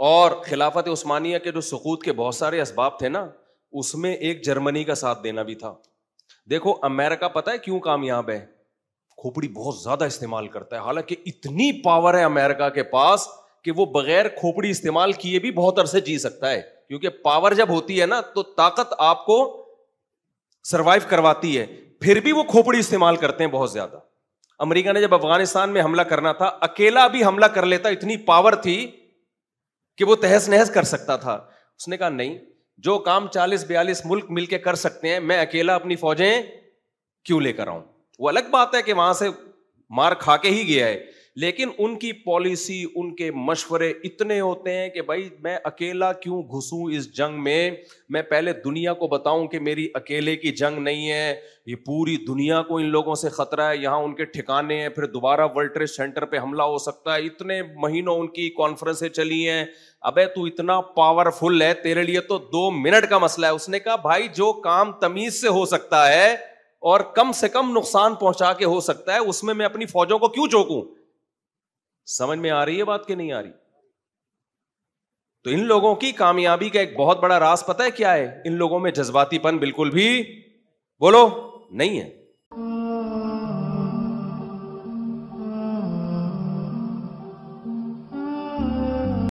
और खिलाफत उस्मानिया के जो सकूत के बहुत सारे इसबाब थे ना उसमें एक जर्मनी का साथ देना भी था देखो अमेरिका पता है क्यों कामयाब है खोपड़ी बहुत ज्यादा इस्तेमाल करता है हालांकि इतनी पावर है अमेरिका के पास कि वो बगैर खोपड़ी इस्तेमाल किए भी बहुत अरसे जी सकता है क्योंकि पावर जब होती है ना तो ताकत आपको सरवाइव करवाती है फिर भी वो खोपड़ी इस्तेमाल करते हैं बहुत ज्यादा अमेरिका ने जब अफगानिस्तान में हमला करना था अकेला भी हमला कर लेता इतनी पावर थी कि वो तहस नहस कर सकता था उसने कहा नहीं जो काम चालीस बयालीस मुल्क मिलकर कर सकते हैं मैं अकेला अपनी फौजें क्यों लेकर आऊं वो अलग बात है कि वहां से मार खा के ही गया है लेकिन उनकी पॉलिसी उनके मशवरे इतने होते हैं कि भाई मैं अकेला क्यों घुसूं इस जंग में मैं पहले दुनिया को बताऊं कि मेरी अकेले की जंग नहीं है ये पूरी दुनिया को इन लोगों से खतरा है यहाँ उनके ठिकाने हैं फिर दोबारा वर्ल्ड ट्रेड सेंटर पे हमला हो सकता है इतने महीनों उनकी कॉन्फ्रेंसें चली हैं अब तू इतना पावरफुल है तेरे लिए तो दो मिनट का मसला है उसने कहा भाई जो काम तमीज से हो सकता है और कम से कम नुकसान पहुंचा के हो सकता है उसमें मैं अपनी फौजों को क्यों चौकूं समझ में आ रही है बात कि नहीं आ रही तो इन लोगों की कामयाबी का एक बहुत बड़ा रास पता है क्या है इन लोगों में जज्बातीपन बिल्कुल भी बोलो नहीं है